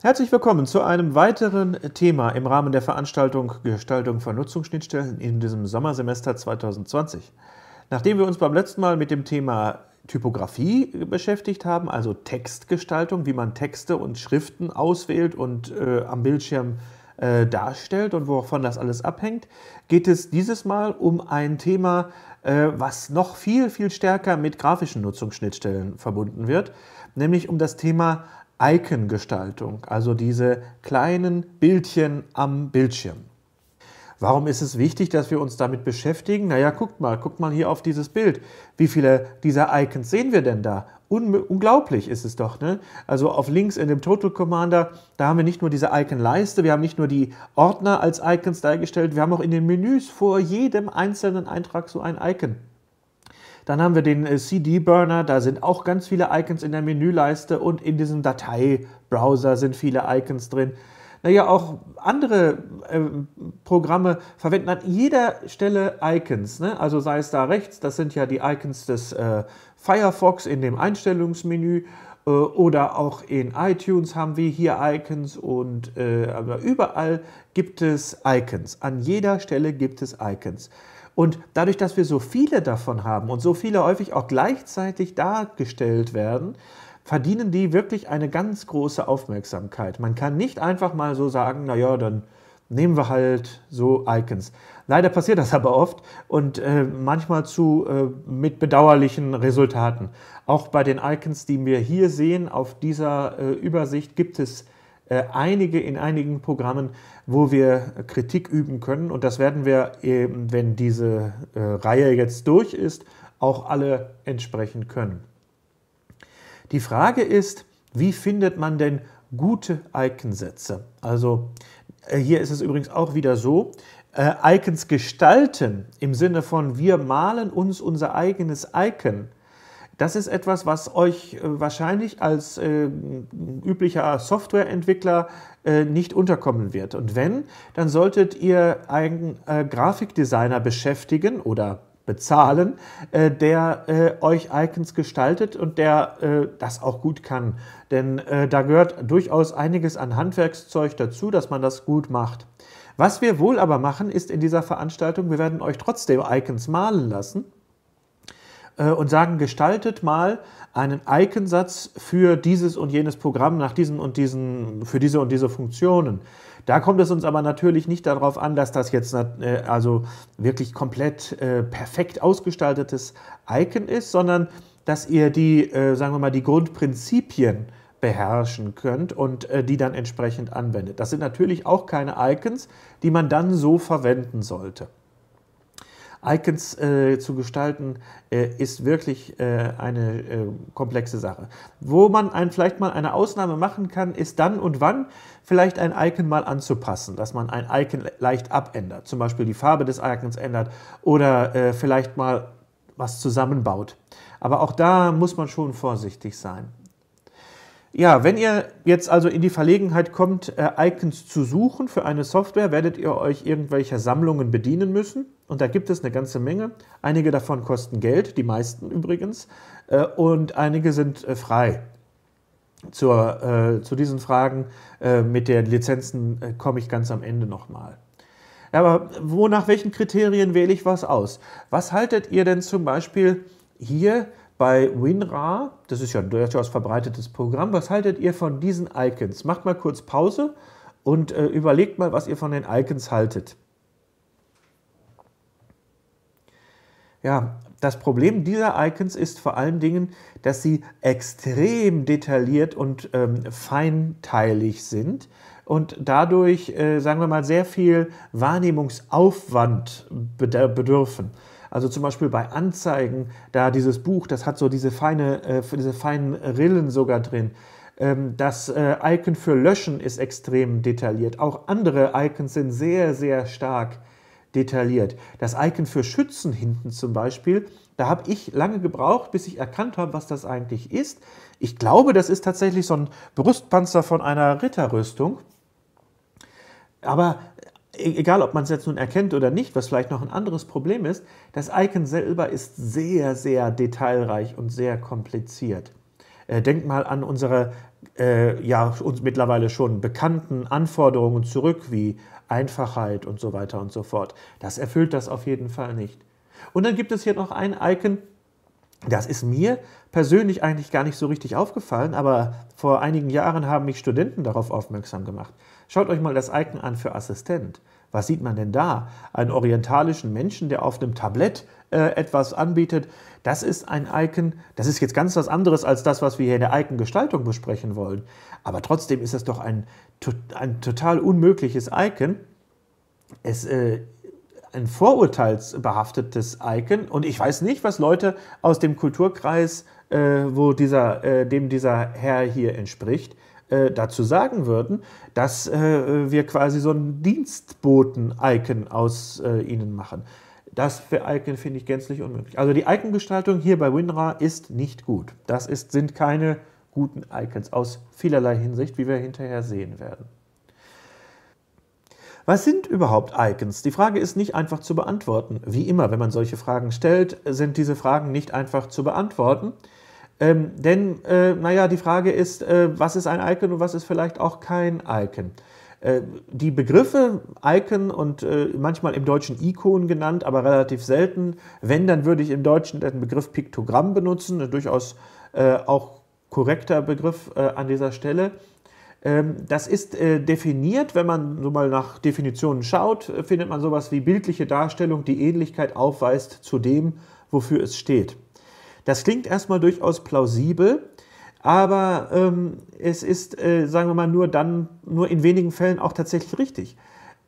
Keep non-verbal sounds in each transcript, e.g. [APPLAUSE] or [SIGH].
Herzlich willkommen zu einem weiteren Thema im Rahmen der Veranstaltung Gestaltung von Nutzungsschnittstellen in diesem Sommersemester 2020. Nachdem wir uns beim letzten Mal mit dem Thema Typografie beschäftigt haben, also Textgestaltung, wie man Texte und Schriften auswählt und äh, am Bildschirm äh, darstellt und wovon das alles abhängt, geht es dieses Mal um ein Thema, äh, was noch viel, viel stärker mit grafischen Nutzungsschnittstellen verbunden wird, nämlich um das Thema Icon-Gestaltung, also diese kleinen Bildchen am Bildschirm. Warum ist es wichtig, dass wir uns damit beschäftigen? Naja, guckt mal, guckt mal hier auf dieses Bild. Wie viele dieser Icons sehen wir denn da? Un unglaublich ist es doch. Ne? Also auf links in dem Total Commander, da haben wir nicht nur diese Icon-Leiste, wir haben nicht nur die Ordner als Icons dargestellt, wir haben auch in den Menüs vor jedem einzelnen Eintrag so ein Icon. Dann haben wir den äh, CD-Burner, da sind auch ganz viele Icons in der Menüleiste und in diesem Dateibrowser sind viele Icons drin. Naja, auch andere äh, Programme verwenden an jeder Stelle Icons. Ne? Also sei es da rechts, das sind ja die Icons des äh, Firefox in dem Einstellungsmenü äh, oder auch in iTunes haben wir hier Icons und äh, überall gibt es Icons. An jeder Stelle gibt es Icons. Und dadurch, dass wir so viele davon haben und so viele häufig auch gleichzeitig dargestellt werden, verdienen die wirklich eine ganz große Aufmerksamkeit. Man kann nicht einfach mal so sagen, naja, dann nehmen wir halt so Icons. Leider passiert das [LAUGHS] aber oft und äh, manchmal zu äh, mit bedauerlichen Resultaten. Auch bei den Icons, die wir hier sehen, auf dieser äh, Übersicht gibt es äh, einige in einigen Programmen, wo wir Kritik üben können. Und das werden wir, eben, wenn diese äh, Reihe jetzt durch ist, auch alle entsprechend können. Die Frage ist, wie findet man denn gute Iconsätze? sätze Also äh, hier ist es übrigens auch wieder so, äh, Icons gestalten im Sinne von wir malen uns unser eigenes Icon das ist etwas, was euch äh, wahrscheinlich als äh, üblicher Softwareentwickler äh, nicht unterkommen wird. Und wenn, dann solltet ihr einen äh, Grafikdesigner beschäftigen oder bezahlen, äh, der äh, euch Icons gestaltet und der das auch gut kann. Denn da gehört durchaus einiges an Handwerkszeug dazu, dass man das gut macht. Was wir wohl aber machen, ist in dieser Veranstaltung, wir werden euch trotzdem Icons malen lassen äh, und sagen, gestaltet mal einen Iconsatz für dieses und jenes Programm nach diesem und diesen, für diese und diese Funktionen. Da kommt es uns aber natürlich nicht darauf an, dass das jetzt äh, also wirklich komplett äh, perfekt ausgestaltetes Icon ist, sondern dass ihr die, äh, sagen wir mal, die Grundprinzipien beherrschen könnt und äh, die dann entsprechend anwendet. Das sind natürlich auch keine Icons, die man dann so verwenden sollte. Icons äh, zu gestalten, äh, ist wirklich äh, eine äh, komplexe Sache. Wo man ein, vielleicht mal eine Ausnahme machen kann, ist dann und wann vielleicht ein Icon mal anzupassen, dass man ein Icon leicht abändert, zum Beispiel die Farbe des Icons ändert oder äh, vielleicht mal was zusammenbaut. Aber auch da muss man schon vorsichtig sein. Ja, wenn ihr jetzt also in die Verlegenheit kommt, äh, Icons zu suchen für eine Software, werdet ihr euch irgendwelcher Sammlungen bedienen müssen. Und da gibt es eine ganze Menge. Einige davon kosten Geld, die meisten übrigens, äh, und einige sind äh, frei. Zur, äh, zu diesen Fragen mit den Lizenzen komme ich ganz am Ende nochmal. Aber wo, nach welchen Kriterien wähle ich was aus? Was haltet ihr denn zum Beispiel hier bei WinRAR? Das ist ja ein durchaus verbreitetes Programm. Was haltet ihr von diesen Icons? Macht mal kurz Pause und überlegt mal, was ihr von den Icons haltet. Ja, das Problem dieser Icons ist vor allen Dingen, dass sie extrem detailliert und ähm, feinteilig sind und dadurch, äh, sagen wir mal, sehr viel Wahrnehmungsaufwand bedürfen. Also zum Beispiel bei Anzeigen, da dieses Buch, das hat so diese, feine, äh, diese feinen Rillen sogar drin. Ähm, das äh, Icon für Löschen ist extrem detailliert. Auch andere Icons sind sehr, sehr stark detailliert. Das Icon für Schützen hinten zum Beispiel, da habe ich lange gebraucht, bis ich erkannt habe, was das eigentlich ist. Ich glaube, das ist tatsächlich so ein Brustpanzer von einer Ritterrüstung. Aber äh, e-, egal ob man es jetzt nun erkennt oder nicht, was vielleicht noch ein anderes Problem ist, das Icon selber ist sehr, sehr detailreich und sehr kompliziert. Äh, denk mal an unsere äh, ja uns mittlerweile schon bekannten Anforderungen zurück, wie Einfachheit und so weiter und so fort. Das erfüllt das auf jeden Fall nicht. Und dann gibt es hier noch ein Icon, das ist mir persönlich eigentlich gar nicht so richtig aufgefallen, aber vor einigen Jahren haben mich Studenten darauf aufmerksam gemacht. Schaut euch mal das Icon an für Assistent. Was sieht man denn da? Einen orientalischen Menschen, der auf einem Tablett äh, etwas anbietet. Das ist ein Icon, das ist jetzt ganz was anderes als das, was wir hier in der Icon-Gestaltung besprechen wollen. Aber trotzdem ist das doch ein, ein total unmögliches Icon. Es äh, ein vorurteilsbehaftetes Icon und ich weiß nicht, was Leute aus dem Kulturkreis, äh, wo dieser, äh, dem dieser Herr hier entspricht, äh, dazu sagen würden, dass äh, wir quasi so ein Dienstboten-Icon aus äh, ihnen machen. Das für Icon finde ich gänzlich unmöglich. Also die Icon-Gestaltung hier bei WinRAR ist nicht gut. Das ist, sind keine guten Icons aus vielerlei Hinsicht, wie wir hinterher sehen werden. Was sind überhaupt Icons? Die Frage ist nicht einfach zu beantworten. Wie immer, wenn man solche Fragen stellt, sind diese Fragen nicht einfach zu beantworten. Ähm, denn, äh, naja, die Frage ist, äh, was ist ein Icon und was ist vielleicht auch kein Icon? Äh, die Begriffe Icon und äh, manchmal im Deutschen Ikon genannt, aber relativ selten. Wenn, dann würde ich im Deutschen den Begriff Piktogramm benutzen, ein durchaus äh, auch korrekter Begriff an dieser Stelle. Ähm, das ist definiert, wenn man so mal nach Definitionen schaut, findet man sowas wie bildliche Darstellung, die Ähnlichkeit aufweist zu dem, wofür es steht. Das klingt erstmal durchaus plausibel, aber ähm, es ist, äh, sagen wir mal, nur dann, nur in wenigen Fällen auch tatsächlich richtig.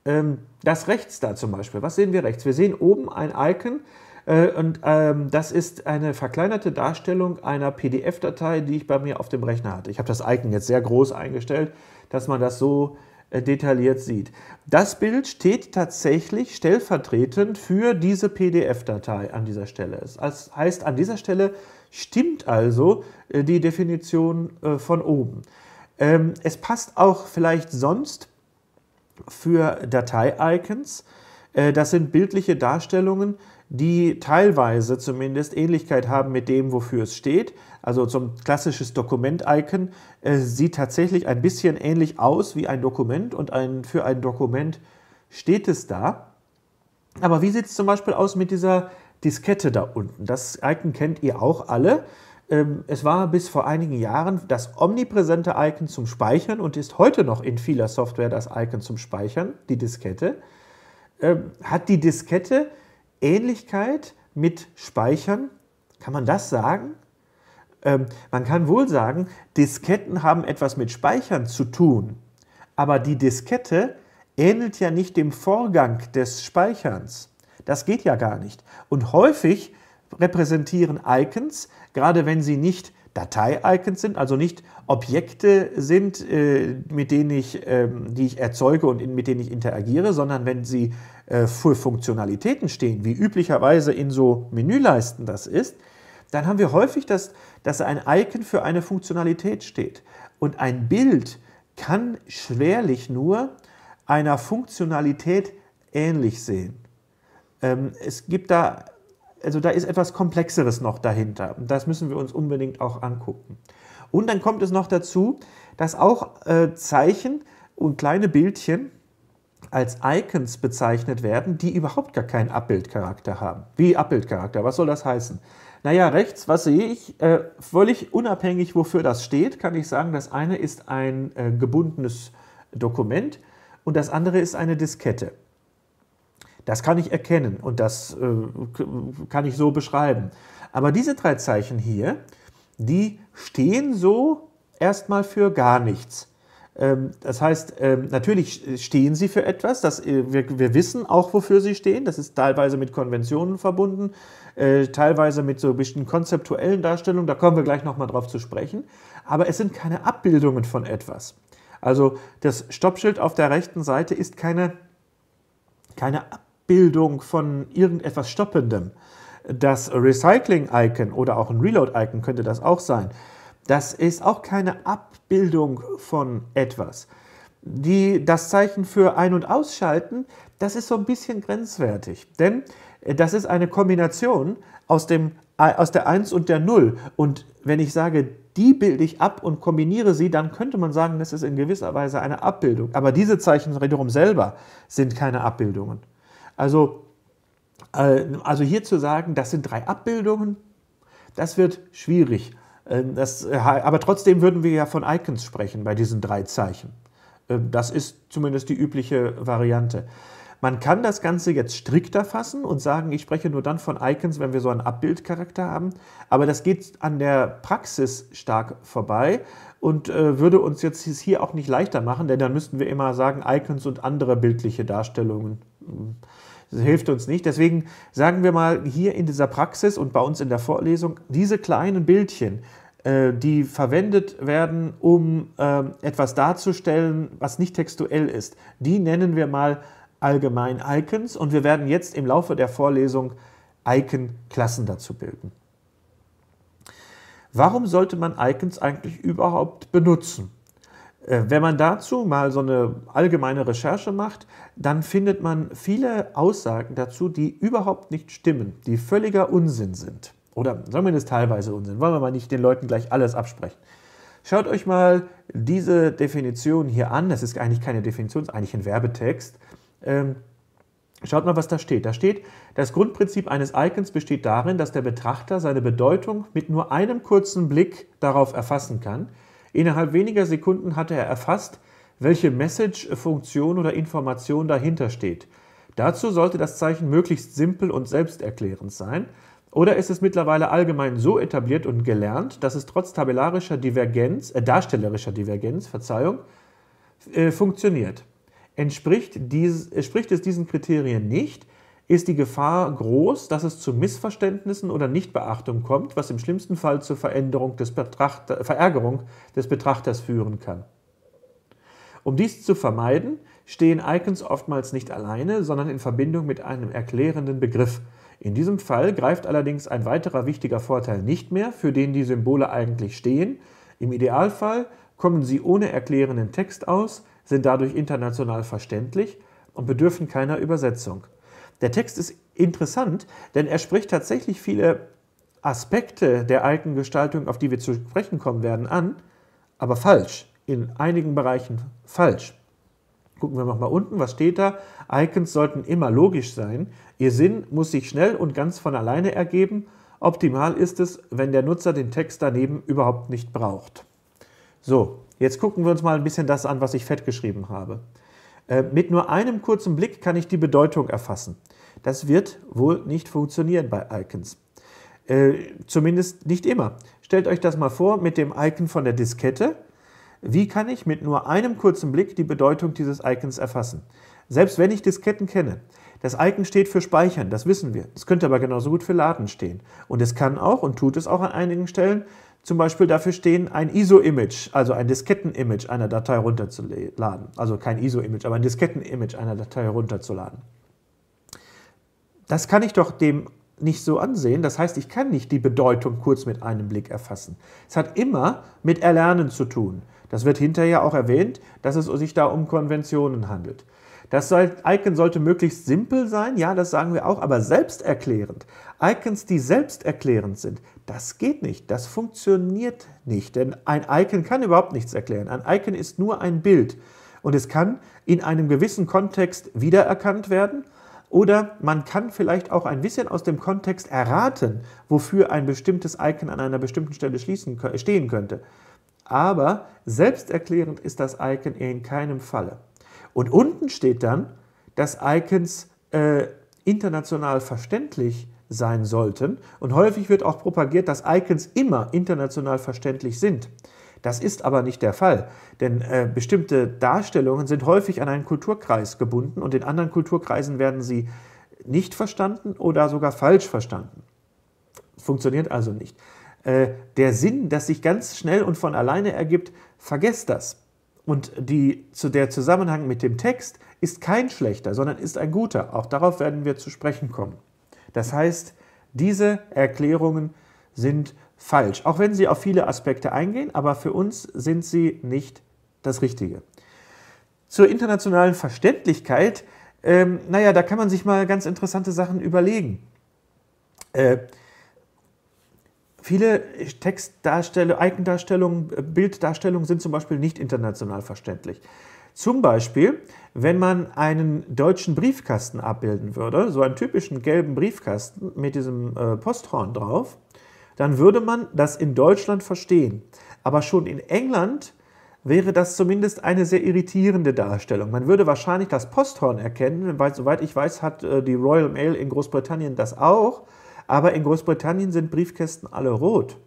Ähm, das rechts da zum Beispiel, was sehen wir rechts? Wir sehen oben ein Icon äh, und ähm, das ist eine verkleinerte Darstellung einer PDF-Datei, die ich bei mir auf dem Rechner hatte. Ich habe das Icon jetzt sehr groß eingestellt, dass man das so äh, detailliert sieht. Das Bild steht tatsächlich stellvertretend für diese PDF-Datei an dieser Stelle. Das heißt, an dieser Stelle stimmt also äh, die Definition äh, von oben. Ähm, es passt auch vielleicht sonst für Datei-Icons. Das sind bildliche Darstellungen, die teilweise zumindest Ähnlichkeit haben mit dem, wofür es steht. Also zum klassisches Dokument-Icon äh, sieht tatsächlich ein bisschen ähnlich aus wie ein Dokument und ein, für ein Dokument steht es da. Aber wie sieht es zum Beispiel aus mit dieser Diskette da unten? Das Icon kennt ihr auch alle. Ähm, es war bis vor einigen Jahren das omnipräsente Icon zum Speichern und ist heute noch in vieler Software das Icon zum Speichern, die Diskette. Ähm, hat die Diskette Ähnlichkeit mit Speichern. Kann man das sagen? Ähm, man kann wohl sagen, Disketten haben etwas mit Speichern zu tun. Aber die Diskette ähnelt ja nicht dem Vorgang des Speicherns. Das geht ja gar nicht. Und häufig repräsentieren Icons, gerade wenn sie nicht Datei-Icons sind, also nicht Objekte sind, äh, mit denen ich, ähm, die ich erzeuge und in, mit denen ich interagiere, sondern wenn sie äh, für Funktionalitäten stehen, wie üblicherweise in so Menüleisten das ist, dann haben wir häufig, das, dass ein Icon für eine Funktionalität steht. Und ein Bild kann schwerlich nur einer Funktionalität ähnlich sehen. Ähm, es gibt da, also da ist etwas Komplexeres noch dahinter. Und das müssen wir uns unbedingt auch angucken. Und dann kommt es noch dazu, dass auch äh, Zeichen und kleine Bildchen als Icons bezeichnet werden, die überhaupt gar keinen Abbildcharakter haben. Wie Abbildcharakter, was soll das heißen? Naja, rechts, was sehe ich? Äh, völlig unabhängig, wofür das steht, kann ich sagen, das eine ist ein äh, gebundenes Dokument und das andere ist eine Diskette. Das kann ich erkennen und das äh, kann ich so beschreiben. Aber diese drei Zeichen hier, die stehen so erstmal für gar nichts. Ähm, das heißt, ähm, natürlich stehen sie für etwas. Das, äh, wir, wir, wissen auch, wofür sie stehen. Das ist teilweise mit Konventionen verbunden, äh, teilweise mit so ein bisschen konzeptuellen Darstellungen. Da kommen wir gleich nochmal drauf zu sprechen. Aber es sind keine Abbildungen von etwas. Also das Stoppschild auf der rechten Seite ist keine, keine Abbildung von irgendetwas Stoppendem. Das Recycling-Icon oder auch ein Reload-Icon könnte das auch sein. Das ist auch keine Abbildung von etwas. Die, das Zeichen für Ein- und Ausschalten, das ist so ein bisschen grenzwertig, denn äh, das ist eine Kombination aus, dem, äh, aus der 1 und der 0. Und wenn ich sage, die bilde ich ab und kombiniere sie, dann könnte man sagen, das ist in gewisser Weise eine Abbildung. Aber diese Zeichen wiederum selber sind keine Abbildungen. Also, äh, also hier zu sagen, das sind drei Abbildungen, das wird schwierig. Ähm, das, äh, aber trotzdem würden wir ja von Icons sprechen bei diesen drei Zeichen. Ähm, das ist zumindest die übliche Variante. Man kann das Ganze jetzt strikter fassen und sagen, ich spreche nur dann von Icons, wenn wir so einen Abbildcharakter haben. Aber das geht an der Praxis stark vorbei und äh, würde uns jetzt hier auch nicht leichter machen, denn dann müssten wir immer sagen, Icons und andere bildliche Darstellungen. Das hilft uns nicht. Deswegen sagen wir mal hier in dieser Praxis und bei uns in der Vorlesung, diese kleinen Bildchen, äh, die verwendet werden, um ähm, etwas darzustellen, was nicht textuell ist. Die nennen wir mal allgemein Icons und wir werden jetzt im Laufe der Vorlesung Icon-Klassen dazu bilden. Warum sollte man Icons eigentlich überhaupt benutzen? Äh, wenn man dazu mal so eine allgemeine Recherche macht, dann findet man viele Aussagen dazu, die überhaupt nicht stimmen, die völliger Unsinn sind. Oder zumindest teilweise Unsinn. Wollen wir mal nicht den Leuten gleich alles absprechen. Schaut euch mal diese Definition hier an. Das ist eigentlich keine Definition, es ist eigentlich ein Werbetext. Ähm, schaut mal, was da steht. Da steht, das Grundprinzip eines Icons besteht darin, dass der Betrachter seine Bedeutung mit nur einem kurzen Blick darauf erfassen kann. Innerhalb weniger Sekunden hat er erfasst, welche Message, Funktion oder Information dahinter steht. Dazu sollte das Zeichen möglichst simpel und selbsterklärend sein. Oder ist es mittlerweile allgemein so etabliert und gelernt, dass es trotz tabellarischer Divergenz, äh, darstellerischer Divergenz, Verzeihung, äh, funktioniert? Entspricht, dies, entspricht äh, es diesen Kriterien nicht, ist die Gefahr groß, dass es zu Missverständnissen oder Nichtbeachtung kommt, was im schlimmsten Fall zur Veränderung des Betrachter, Verärgerung des Betrachters führen kann. Um dies zu vermeiden, stehen Icons oftmals nicht alleine, sondern in Verbindung mit einem erklärenden Begriff – in diesem Fall greift allerdings ein weiterer wichtiger Vorteil nicht mehr, für den die Symbole eigentlich stehen. Im Idealfall kommen sie ohne erklärenden Text aus, sind dadurch international verständlich und bedürfen keiner Übersetzung. Der Text ist interessant, denn er spricht tatsächlich viele Aspekte der Icon-Gestaltung, auf die wir zu sprechen kommen werden, an, aber falsch, in einigen Bereichen falsch. Gucken wir nochmal unten, was steht da? Icons sollten immer logisch sein. Ihr Sinn muss sich schnell und ganz von alleine ergeben. Optimal ist es, wenn der Nutzer den Text daneben überhaupt nicht braucht. So, jetzt gucken wir uns mal ein bisschen das an, was ich fett geschrieben habe. Äh, mit nur einem kurzen Blick kann ich die Bedeutung erfassen. Das wird wohl nicht funktionieren bei Icons. Äh, zumindest nicht immer. Stellt euch das mal vor mit dem Icon von der Diskette. Wie kann ich mit nur einem kurzen Blick die Bedeutung dieses Icons erfassen? Selbst wenn ich Disketten kenne. Das Icon steht für Speichern, das wissen wir. Es könnte aber genauso gut für Laden stehen. Und es kann auch und tut es auch an einigen Stellen zum Beispiel dafür stehen, ein ISO-Image, also ein Disketten-Image einer Datei runterzuladen. Also kein ISO-Image, aber ein Disketten-Image einer Datei runterzuladen. Das kann ich doch dem nicht so ansehen. Das heißt, ich kann nicht die Bedeutung kurz mit einem Blick erfassen. Es hat immer mit Erlernen zu tun. Das wird hinterher auch erwähnt, dass es sich da um Konventionen handelt. Das soll, Icon sollte möglichst simpel sein, ja, das sagen wir auch, aber selbsterklärend. Icons, die selbsterklärend sind, das geht nicht, das funktioniert nicht, denn ein Icon kann überhaupt nichts erklären. Ein Icon ist nur ein Bild und es kann in einem gewissen Kontext wiedererkannt werden oder man kann vielleicht auch ein bisschen aus dem Kontext erraten, wofür ein bestimmtes Icon an einer bestimmten Stelle stehen könnte aber selbsterklärend ist das Icon in keinem Falle. Und unten steht dann, dass Icons äh, international verständlich sein sollten. Und häufig wird auch propagiert, dass Icons immer international verständlich sind. Das ist aber nicht der Fall, denn äh, bestimmte Darstellungen sind häufig an einen Kulturkreis gebunden und in anderen Kulturkreisen werden sie nicht verstanden oder sogar falsch verstanden. Funktioniert also nicht. Äh, der Sinn, das sich ganz schnell und von alleine ergibt, vergesst das. Und die, zu der Zusammenhang mit dem Text ist kein schlechter, sondern ist ein guter. Auch darauf werden wir zu sprechen kommen. Das heißt, diese Erklärungen sind falsch, auch wenn sie auf viele Aspekte eingehen, aber für uns sind sie nicht das Richtige. Zur internationalen Verständlichkeit, ähm, naja, da kann man sich mal ganz interessante Sachen überlegen. Äh, Viele Textdarstellungen, Eigendarstellungen, Bilddarstellungen sind zum Beispiel nicht international verständlich. Zum Beispiel, wenn man einen deutschen Briefkasten abbilden würde, so einen typischen gelben Briefkasten mit diesem äh, Posthorn drauf, dann würde man das in Deutschland verstehen. Aber schon in England wäre das zumindest eine sehr irritierende Darstellung. Man würde wahrscheinlich das Posthorn erkennen, weil soweit ich weiß, hat äh, die Royal Mail in Großbritannien das auch. Aber in Großbritannien sind Briefkästen alle rot.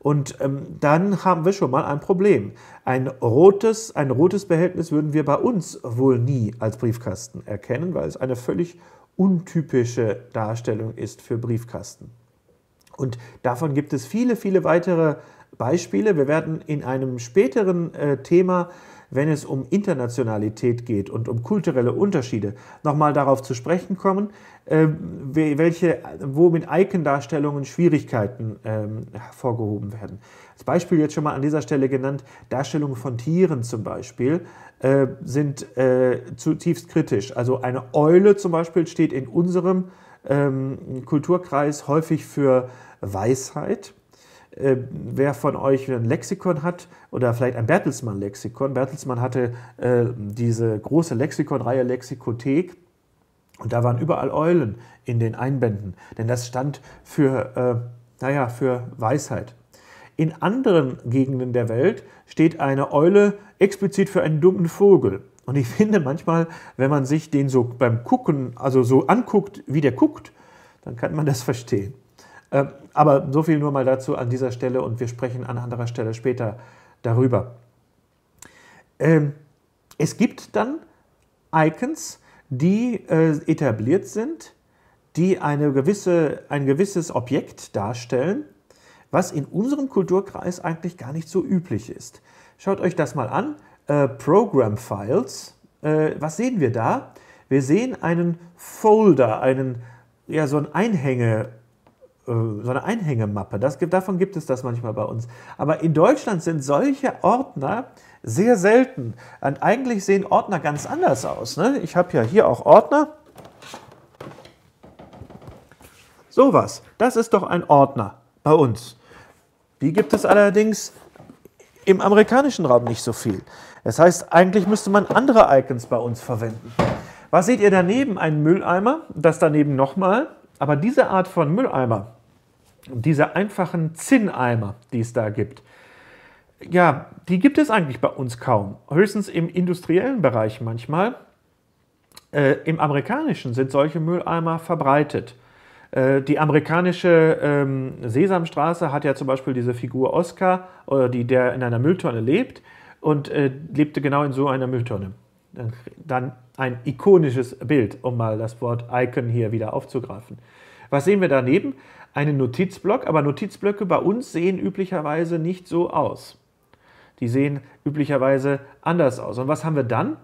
Und ähm, dann haben wir schon mal ein Problem. Ein rotes, ein rotes Behältnis würden wir bei uns wohl nie als Briefkasten erkennen, weil es eine völlig untypische Darstellung ist für Briefkasten. Und davon gibt es viele, viele weitere Beispiele. Wir werden in einem späteren äh, Thema wenn es um Internationalität geht und um kulturelle Unterschiede, nochmal darauf zu sprechen kommen, ähm, welche, wo mit Icon-Darstellungen Schwierigkeiten ähm, hervorgehoben werden. Als Beispiel jetzt schon mal an dieser Stelle genannt, Darstellungen von Tieren zum Beispiel äh, sind äh, zutiefst kritisch. Also eine Eule zum Beispiel steht in unserem ähm, Kulturkreis häufig für Weisheit äh, wer von euch ein Lexikon hat oder vielleicht ein Bertelsmann-Lexikon. Bertelsmann hatte äh, diese große Lexikonreihe Lexikothek. Und da waren überall Eulen in den Einbänden, denn das stand für, äh, naja, für Weisheit. In anderen Gegenden der Welt steht eine Eule explizit für einen dummen Vogel. Und ich finde manchmal, wenn man sich den so beim Gucken, also so anguckt, wie der guckt, dann kann man das verstehen. Ähm, aber so viel nur mal dazu an dieser Stelle und wir sprechen an anderer Stelle später darüber. Ähm, es gibt dann Icons, die äh, etabliert sind, die eine gewisse, ein gewisses Objekt darstellen, was in unserem Kulturkreis eigentlich gar nicht so üblich ist. Schaut euch das mal an. Äh, Program Files. Äh, was sehen wir da? Wir sehen einen Folder, einen, ja, so ein Einhänge, äh, so eine Einhängemappe. Das gibt, davon gibt es das manchmal bei uns. Aber in Deutschland sind solche Ordner sehr selten. Und eigentlich sehen Ordner ganz anders aus. Ne? Ich habe ja hier auch Ordner. Sowas. Das ist doch ein Ordner bei uns. Die gibt es allerdings im amerikanischen Raum nicht so viel. Das heißt, eigentlich müsste man andere Icons bei uns verwenden. Was seht ihr daneben? Ein Mülleimer, das daneben nochmal. Aber diese Art von Mülleimer diese einfachen Zinneimer, die es da gibt, ja, die gibt es eigentlich bei uns kaum. Höchstens im industriellen Bereich manchmal. Äh, Im amerikanischen sind solche Mülleimer verbreitet. Äh, die amerikanische ähm, Sesamstraße hat ja zum Beispiel diese Figur Oscar, oder die, der in einer Mülltonne lebt und äh, lebte genau in so einer Mülltonne. Dann ein ikonisches Bild, um mal das Wort Icon hier wieder aufzugreifen. Was sehen wir daneben? einen Notizblock, aber Notizblöcke bei uns sehen üblicherweise nicht so aus. Die sehen üblicherweise anders aus. Und was haben wir dann?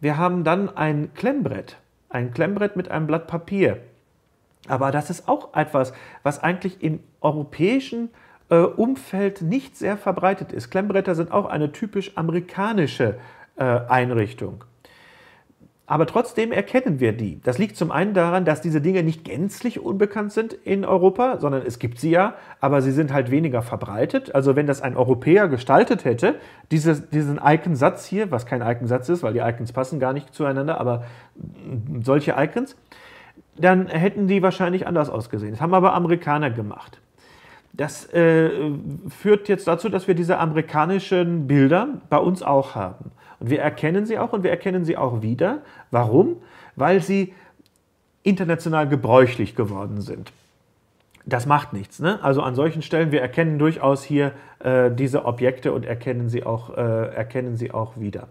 Wir haben dann ein Klemmbrett, ein Klemmbrett mit einem Blatt Papier. Aber das ist auch etwas, was eigentlich im europäischen äh, Umfeld nicht sehr verbreitet ist. Klemmbretter sind auch eine typisch amerikanische äh, Einrichtung. Aber trotzdem erkennen wir die. Das liegt zum einen daran, dass diese Dinge nicht gänzlich unbekannt sind in Europa, sondern es gibt sie ja, aber sie sind halt weniger verbreitet. Also wenn das ein Europäer gestaltet hätte, dieses, diesen Iconsatz hier, was kein Iconsatz ist, weil die Icons passen gar nicht zueinander, aber solche Icons, dann hätten die wahrscheinlich anders ausgesehen. Das haben aber Amerikaner gemacht. Das äh, führt jetzt dazu, dass wir diese amerikanischen Bilder bei uns auch haben. Und wir erkennen sie auch und wir erkennen sie auch wieder. Warum? Weil sie international gebräuchlich geworden sind. Das macht nichts. Ne? Also an solchen Stellen, wir erkennen durchaus hier äh, diese Objekte und erkennen sie, auch, äh, erkennen sie auch wieder.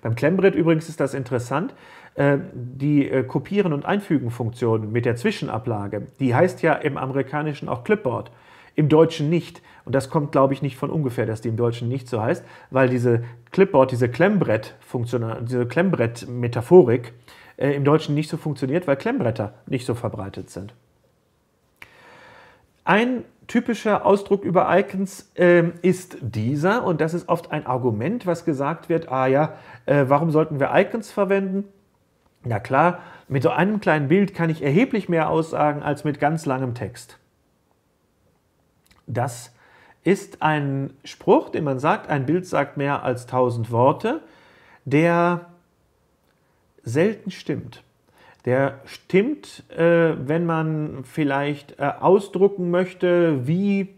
Beim Klemmbrett übrigens ist das interessant. Äh, die äh, Kopieren- und Einfügen-Funktion mit der Zwischenablage, die heißt ja im Amerikanischen auch Clipboard im Deutschen nicht. Und das kommt, glaube ich, nicht von ungefähr, dass die im Deutschen nicht so heißt, weil diese Clipboard, diese klemmbrett funktion diese Klemmbrett äh, im Deutschen nicht so funktioniert, weil Klemmbretter nicht so verbreitet sind. Ein typischer Ausdruck über Icons äh, ist dieser, und das ist oft ein Argument, was gesagt wird, ah ja, äh, warum sollten wir Icons verwenden? Na klar, mit so einem kleinen Bild kann ich erheblich mehr aussagen als mit ganz langem Text. Das ist ein Spruch, den man sagt, ein Bild sagt mehr als tausend Worte, der selten stimmt. Der stimmt, äh, wenn man vielleicht äh, ausdrucken möchte, wie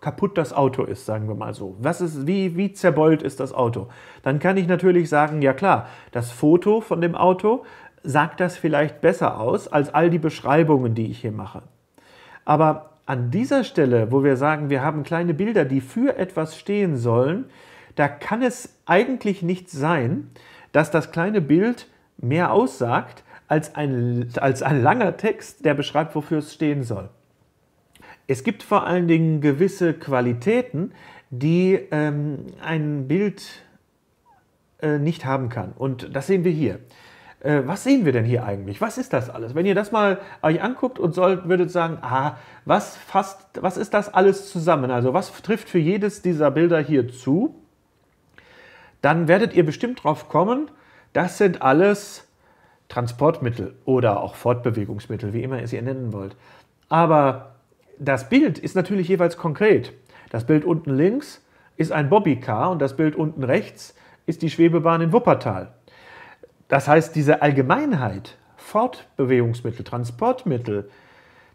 kaputt das Auto ist, sagen wir mal so. Was ist, wie, wie zerbeult ist das Auto? Dann kann ich natürlich sagen, ja klar, das Foto von dem Auto sagt das vielleicht besser aus als all die Beschreibungen, die ich hier mache. Aber an dieser Stelle, wo wir sagen, wir haben kleine Bilder, die für etwas stehen sollen, da kann es eigentlich nicht sein, dass das kleine Bild mehr aussagt als ein, als ein langer Text, der beschreibt, wofür es stehen soll. Es gibt vor allen Dingen gewisse Qualitäten, die ähm, ein Bild äh, nicht haben kann. Und das sehen wir hier äh, was sehen wir denn hier eigentlich? Was ist das alles? Wenn ihr das mal euch anguckt und sollt, würdet sagen, ah, was fasst, was ist das alles zusammen? Also was trifft für jedes dieser Bilder hier zu? Dann werdet ihr bestimmt drauf kommen, das sind alles Transportmittel oder auch Fortbewegungsmittel, wie immer ihr sie nennen wollt. Aber das Bild ist natürlich jeweils konkret. Das Bild unten links ist ein Bobbycar und das Bild unten rechts ist die Schwebebahn in Wuppertal. Das heißt, diese Allgemeinheit, Fortbewegungsmittel, Transportmittel,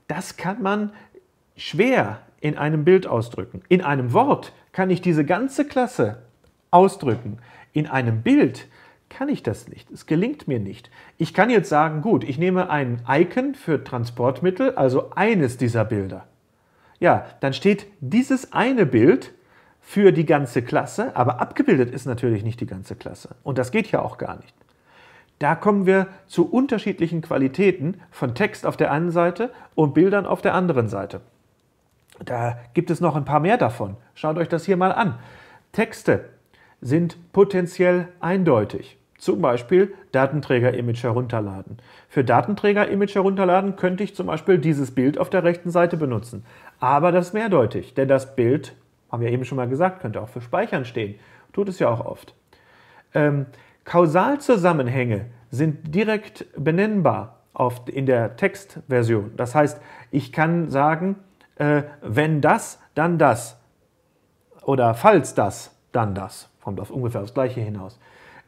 das kann man schwer in einem Bild ausdrücken. In einem Wort kann ich diese ganze Klasse ausdrücken. In einem Bild kann ich das nicht. Es gelingt mir nicht. Ich kann jetzt sagen, gut, ich nehme ein Icon für Transportmittel, also eines dieser Bilder. Ja, dann steht dieses eine Bild für die ganze Klasse, aber abgebildet ist natürlich nicht die ganze Klasse. Und das geht ja auch gar nicht. Da kommen wir zu unterschiedlichen Qualitäten von Text auf der einen Seite und Bildern auf der anderen Seite. Da gibt es noch ein paar mehr davon. Schaut euch das hier mal an. Texte sind potenziell eindeutig. Zum Beispiel Datenträger-Image herunterladen. Für Datenträger-Image herunterladen könnte ich zum Beispiel dieses Bild auf der rechten Seite benutzen. Aber das ist mehrdeutig, denn das Bild, haben wir eben schon mal gesagt, könnte auch für Speichern stehen. Tut es ja auch oft. Ähm, Kausalzusammenhänge sind direkt benennbar auf, in der Textversion. Das heißt, ich kann sagen, äh, wenn das, dann das. Oder falls das, dann das. Kommt auf ungefähr aufs Gleiche hinaus.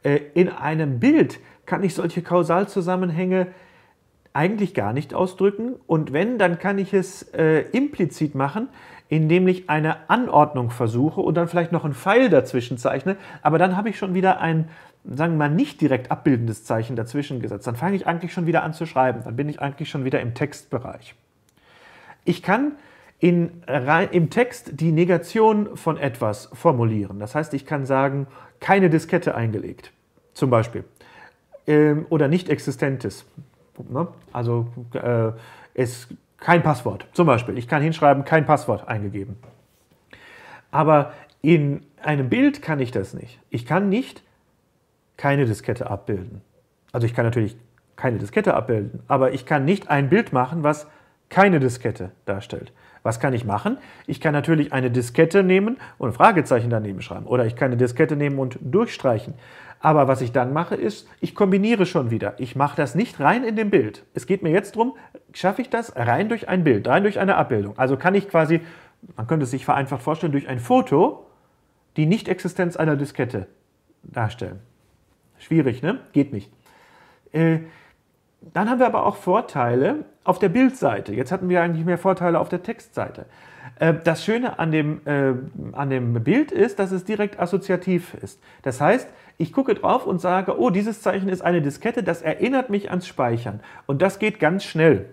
Äh, in einem Bild kann ich solche Kausalzusammenhänge eigentlich gar nicht ausdrücken. Und wenn, dann kann ich es äh, implizit machen, indem ich eine Anordnung versuche und dann vielleicht noch einen Pfeil dazwischen zeichne. Aber dann habe ich schon wieder ein sagen wir mal, nicht direkt abbildendes Zeichen dazwischen gesetzt, dann fange ich eigentlich schon wieder an zu schreiben. Dann bin ich eigentlich schon wieder im Textbereich. Ich kann in, im Text die Negation von etwas formulieren. Das heißt, ich kann sagen, keine Diskette eingelegt, zum Beispiel. Ähm, oder nicht existentes. Ne? Also äh, es, kein Passwort, zum Beispiel. Ich kann hinschreiben, kein Passwort eingegeben. Aber in einem Bild kann ich das nicht. Ich kann nicht keine Diskette abbilden. Also ich kann natürlich keine Diskette abbilden, aber ich kann nicht ein Bild machen, was keine Diskette darstellt. Was kann ich machen? Ich kann natürlich eine Diskette nehmen und ein Fragezeichen daneben schreiben oder ich kann eine Diskette nehmen und durchstreichen. Aber was ich dann mache, ist, ich kombiniere schon wieder. Ich mache das nicht rein in dem Bild. Es geht mir jetzt darum, schaffe ich das rein durch ein Bild, rein durch eine Abbildung. Also kann ich quasi, man könnte es sich vereinfacht vorstellen, durch ein Foto die Nicht-Existenz einer Diskette darstellen. Schwierig, ne? Geht nicht. Äh, dann haben wir aber auch Vorteile auf der Bildseite. Jetzt hatten wir eigentlich mehr Vorteile auf der Textseite. Äh, das Schöne an dem, äh, an dem Bild ist, dass es direkt assoziativ ist. Das heißt, ich gucke drauf und sage, oh, dieses Zeichen ist eine Diskette, das erinnert mich ans Speichern. Und das geht ganz schnell.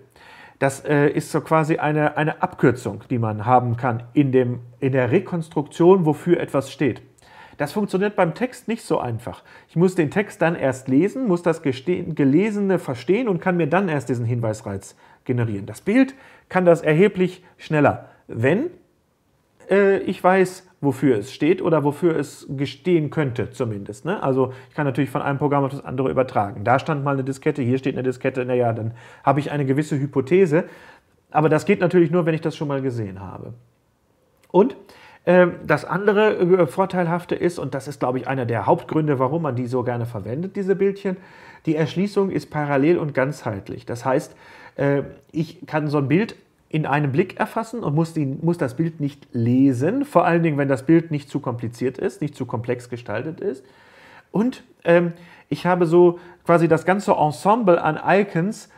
Das äh, ist so quasi eine, eine Abkürzung, die man haben kann in, dem, in der Rekonstruktion, wofür etwas steht. Das funktioniert beim Text nicht so einfach. Ich muss den Text dann erst lesen, muss das Gelesene verstehen und kann mir dann erst diesen Hinweisreiz generieren. Das Bild kann das erheblich schneller, wenn äh, ich weiß, wofür es steht oder wofür es gestehen könnte zumindest. Ne? Also ich kann natürlich von einem Programm auf das andere übertragen. Da stand mal eine Diskette, hier steht eine Diskette, naja, dann habe ich eine gewisse Hypothese. Aber das geht natürlich nur, wenn ich das schon mal gesehen habe. Und ähm, das andere äh, Vorteilhafte ist, und das ist, glaube ich, einer der Hauptgründe, warum man die so gerne verwendet, diese Bildchen, die Erschließung ist parallel und ganzheitlich. Das heißt, äh, ich kann so ein Bild in einem Blick erfassen und muss, die, muss, das Bild nicht lesen, vor allen Dingen, wenn das Bild nicht zu kompliziert ist, nicht zu komplex gestaltet ist. Und ähm, ich habe so quasi das ganze Ensemble an Icons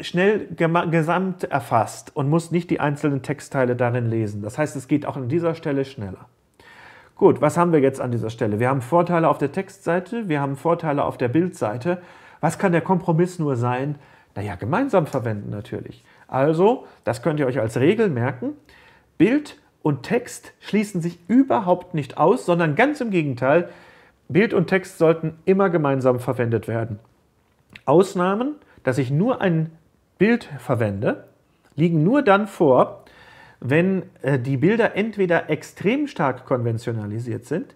schnell gesamt erfasst und muss nicht die einzelnen Textteile darin lesen. Das heißt, es geht auch an dieser Stelle schneller. Gut, was haben wir jetzt an dieser Stelle? Wir haben Vorteile auf der Textseite, wir haben Vorteile auf der Bildseite. Was kann der Kompromiss nur sein? Naja, gemeinsam verwenden natürlich. Also, das könnt ihr euch als Regel merken. Bild und Text schließen sich überhaupt nicht aus, sondern ganz im Gegenteil, Bild und Text sollten immer gemeinsam verwendet werden. Ausnahmen, dass ich nur ein Bild verwende, liegen nur dann vor, wenn äh, die Bilder entweder extrem stark konventionalisiert sind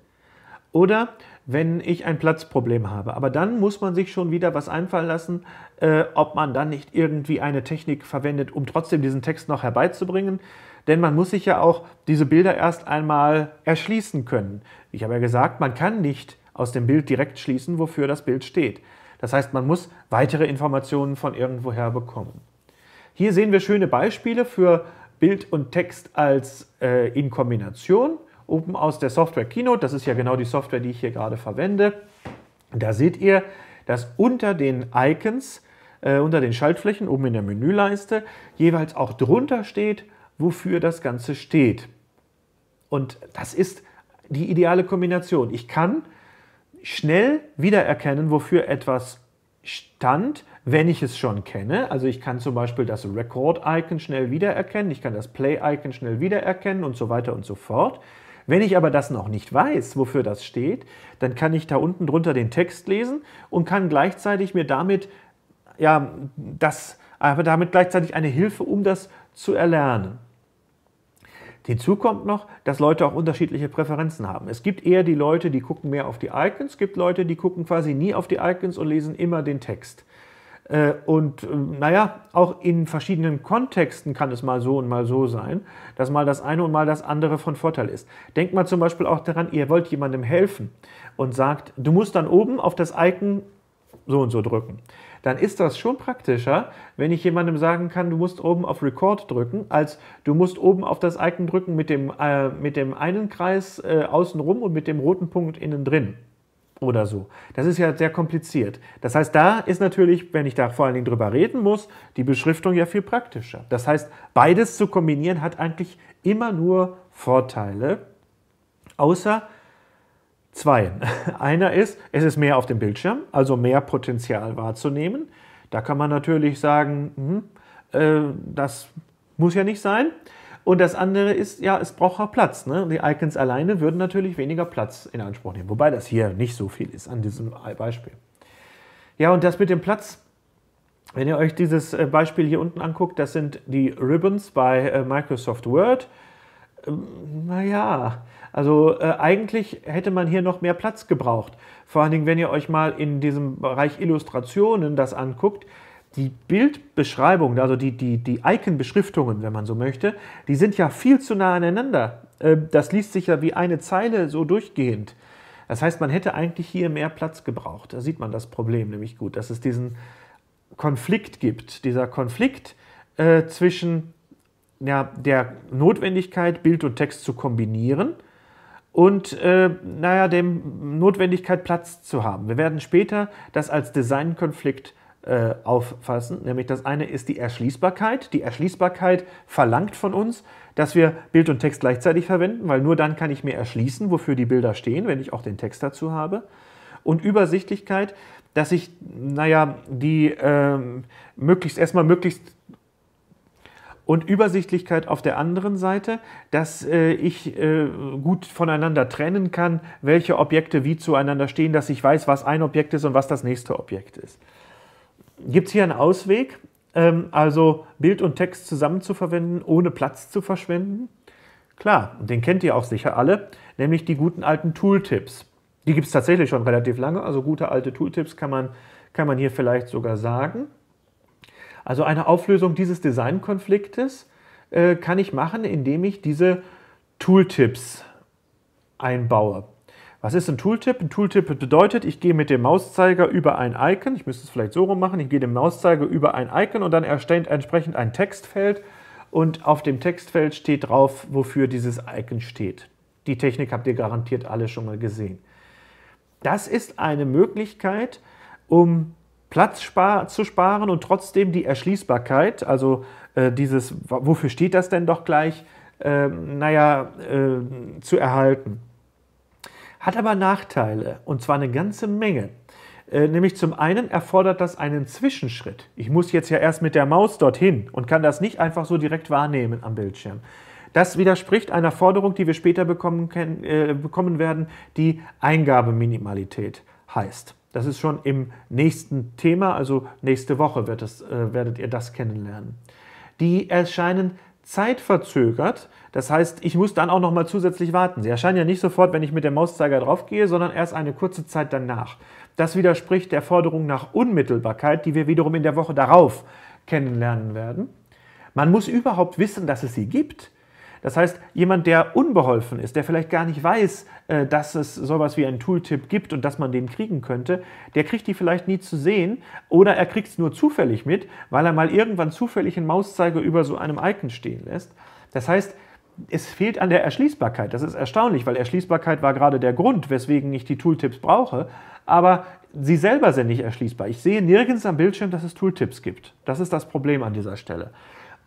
oder wenn ich ein Platzproblem habe. Aber dann muss man sich schon wieder was einfallen lassen, äh, ob man dann nicht irgendwie eine Technik verwendet, um trotzdem diesen Text noch herbeizubringen. Denn man muss sich ja auch diese Bilder erst einmal erschließen können. Ich habe ja gesagt, man kann nicht aus dem Bild direkt schließen, wofür das Bild steht. Das heißt, man muss weitere Informationen von irgendwoher bekommen. Hier sehen wir schöne Beispiele für Bild und Text als äh, in Kombination. Oben aus der Software Keynote, das ist ja genau die Software, die ich hier gerade verwende. Da seht ihr, dass unter den Icons, äh, unter den Schaltflächen, oben in der Menüleiste, jeweils auch drunter steht, wofür das Ganze steht. Und das ist die ideale Kombination. Ich kann schnell wiedererkennen, wofür etwas stand, wenn ich es schon kenne. Also ich kann zum Beispiel das Record-Icon schnell wiedererkennen, ich kann das Play-Icon schnell wiedererkennen und so weiter und so fort. Wenn ich aber das noch nicht weiß, wofür das steht, dann kann ich da unten drunter den Text lesen und kann gleichzeitig mir damit, ja, das, aber damit gleichzeitig eine Hilfe, um das zu erlernen. Hinzu kommt noch, dass Leute auch unterschiedliche Präferenzen haben. Es gibt eher die Leute, die gucken mehr auf die Icons, es gibt Leute, die gucken quasi nie auf die Icons und lesen immer den Text. Äh, und ähm, naja, auch in verschiedenen Kontexten kann es mal so und mal so sein, dass mal das eine und mal das andere von Vorteil ist. Denkt mal zum Beispiel auch daran, ihr wollt jemandem helfen und sagt, du musst dann oben auf das Icon so und so drücken dann ist das schon praktischer, wenn ich jemandem sagen kann, du musst oben auf Record drücken, als du musst oben auf das Icon drücken mit dem, äh, mit dem einen Kreis äh, außenrum und mit dem roten Punkt innen drin oder so. Das ist ja sehr kompliziert. Das heißt, da ist natürlich, wenn ich da vor allen Dingen drüber reden muss, die Beschriftung ja viel praktischer. Das heißt, beides zu kombinieren hat eigentlich immer nur Vorteile, außer Zwei. [LAUGHS] Einer ist, es ist mehr auf dem Bildschirm, also mehr Potenzial wahrzunehmen. Da kann man natürlich sagen, mh, hm, äh, das muss ja nicht sein. Und das andere ist, ja, es braucht auch Platz. Ne? Die Icons alleine würden natürlich weniger Platz in Anspruch nehmen, wobei das hier nicht so viel ist an diesem Beispiel. Ja, und das mit dem Platz, wenn ihr euch dieses äh, Beispiel hier unten anguckt, das sind die Ribbons bei äh, Microsoft Word. Ähm, naja, also äh, eigentlich hätte man hier noch mehr Platz gebraucht. Vor allen Dingen, wenn ihr euch mal in diesem Bereich Illustrationen das anguckt, die Bildbeschreibungen, also die, die, die Icon-Beschriftungen, wenn man so möchte, die sind ja viel zu nah aneinander. Äh, das liest sich ja wie eine Zeile so durchgehend. Das heißt, man hätte eigentlich hier mehr Platz gebraucht. Da sieht man das Problem nämlich gut, dass es diesen Konflikt gibt. Dieser Konflikt äh, zwischen ja, der Notwendigkeit, Bild und Text zu kombinieren – und äh, naja, dem Notwendigkeit Platz zu haben. Wir werden später das als Designkonflikt äh, auffassen, nämlich das eine ist die Erschließbarkeit. Die Erschließbarkeit verlangt von uns, dass wir Bild und Text gleichzeitig verwenden, weil nur dann kann ich mir erschließen, wofür die Bilder stehen, wenn ich auch den Text dazu habe. Und Übersichtlichkeit, dass ich, naja, die ähm, möglichst erstmal möglichst und Übersichtlichkeit auf der anderen Seite, dass äh, ich äh, gut voneinander trennen kann, welche Objekte wie zueinander stehen, dass ich weiß, was ein Objekt ist und was das nächste Objekt ist. Gibt es hier einen Ausweg, ähm, also Bild und Text zusammen zu verwenden, ohne Platz zu verschwenden? Klar, den kennt ihr auch sicher alle, nämlich die guten alten Tooltips. Die gibt es tatsächlich schon relativ lange, also gute alte Tooltips kann man, kann man hier vielleicht sogar sagen. Also eine Auflösung dieses Designkonfliktes äh, kann ich machen, indem ich diese Tooltips einbaue. Was ist ein Tooltip? Ein Tooltip bedeutet, ich gehe mit dem Mauszeiger über ein Icon, ich müsste es vielleicht so rum machen, ich gehe dem Mauszeiger über ein Icon und dann erstellt entsprechend ein Textfeld und auf dem Textfeld steht drauf, wofür dieses Icon steht. Die Technik habt ihr garantiert alle schon mal gesehen. Das ist eine Möglichkeit, um Platz spar zu sparen und trotzdem die Erschließbarkeit, also äh, dieses, wofür steht das denn doch gleich, äh, naja, äh, zu erhalten. Hat aber Nachteile, und zwar eine ganze Menge. Äh, nämlich zum einen erfordert das einen Zwischenschritt. Ich muss jetzt ja erst mit der Maus dorthin und kann das nicht einfach so direkt wahrnehmen am Bildschirm. Das widerspricht einer Forderung, die wir später bekommen, können, äh, bekommen werden, die Eingabeminimalität heißt. Das ist schon im nächsten Thema, also nächste Woche das, äh, werdet ihr das kennenlernen. Die erscheinen zeitverzögert. Das heißt, ich muss dann auch nochmal zusätzlich warten. Sie erscheinen ja nicht sofort, wenn ich mit dem Mauszeiger draufgehe, sondern erst eine kurze Zeit danach. Das widerspricht der Forderung nach Unmittelbarkeit, die wir wiederum in der Woche darauf kennenlernen werden. Man muss überhaupt wissen, dass es sie gibt. Das heißt, jemand, der unbeholfen ist, der vielleicht gar nicht weiß, äh, dass es sowas wie einen Tooltip gibt und dass man den kriegen könnte, der kriegt die vielleicht nie zu sehen oder er kriegt es nur zufällig mit, weil er mal irgendwann zufällig einen Mauszeiger über so einem Icon stehen lässt. Das heißt, es fehlt an der Erschließbarkeit. Das ist erstaunlich, weil Erschließbarkeit war gerade der Grund, weswegen ich die Tooltips brauche. Aber sie selber sind nicht erschließbar. Ich sehe nirgends am Bildschirm, dass es Tooltips gibt. Das ist das Problem an dieser Stelle.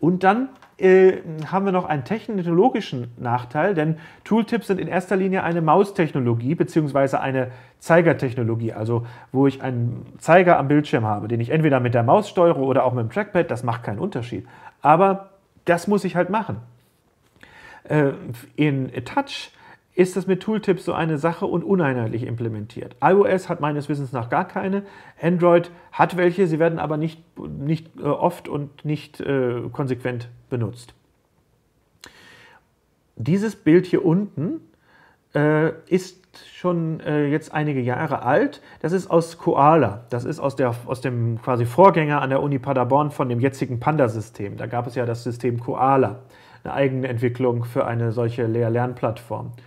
Und dann äh, haben wir noch einen technologischen Nachteil, denn Tooltips sind in erster Linie eine Maustechnologie bzw. eine Zeigertechnologie, also wo ich einen Zeiger am Bildschirm habe, den ich entweder mit der Maus steuere oder auch mit dem Trackpad, das macht keinen Unterschied. Aber das muss ich halt machen. Äh, in Touch ist das mit Tooltips so eine Sache und uneinheitlich implementiert. iOS hat meines Wissens nach gar keine, Android hat welche, sie werden aber nicht, nicht äh, oft und nicht äh, konsequent benutzt. Dieses Bild hier unten äh, ist schon äh, jetzt einige Jahre alt. Das ist aus Koala. Das ist aus, der, aus dem quasi Vorgänger an der Uni Paderborn von dem jetzigen Panda-System. Da gab es ja das System Koala, eine eigene Entwicklung für eine solche Lehr-Lernplattform. plattform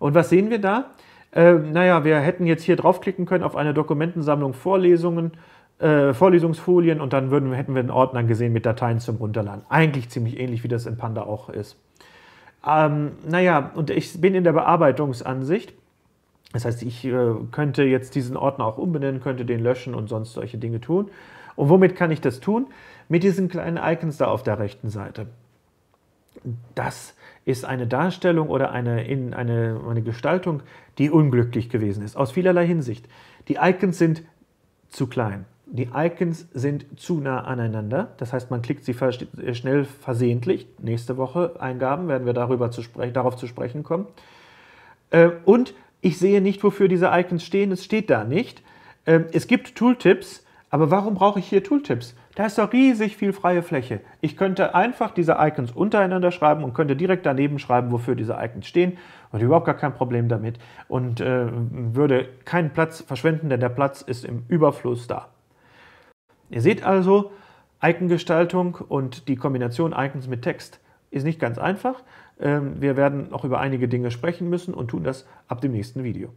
und was sehen wir da? Äh, naja, wir hätten jetzt hier draufklicken können auf eine Dokumentensammlung Vorlesungen, äh, Vorlesungsfolien und dann würden, hätten wir einen Ordner gesehen mit Dateien zum Runterladen. Eigentlich ziemlich ähnlich, wie das in Panda auch ist. Ähm, naja, und ich bin in der Bearbeitungsansicht. Das heißt, ich äh, könnte jetzt diesen Ordner auch umbenennen, könnte den löschen und sonst solche Dinge tun. Und womit kann ich das tun? Mit diesen kleinen Icons da auf der rechten Seite das ist eine Darstellung oder eine, in, eine, eine Gestaltung, die unglücklich gewesen ist, aus vielerlei Hinsicht. Die Icons sind zu klein. Die Icons sind zu nah aneinander, das heißt, man klickt sie schnell versehentlich. Nächste Woche Eingaben werden wir darüber zu darauf zu sprechen kommen. Äh, und ich sehe nicht, wofür diese Icons stehen, es steht da nicht. Ähm, es gibt Tooltips, aber warum brauche ich hier Tooltips? Da ist doch riesig viel freie Fläche. Ich könnte einfach diese Icons untereinander schreiben und könnte direkt daneben schreiben, wofür diese Icons stehen. Und überhaupt gar kein Problem damit. Und äh, würde keinen Platz verschwenden, denn der Platz ist im Überfluss da. Ihr seht also, Icongestaltung und die Kombination Icons mit Text ist nicht ganz einfach. Ähm, wir werden noch über einige Dinge sprechen müssen und tun das ab dem nächsten Video.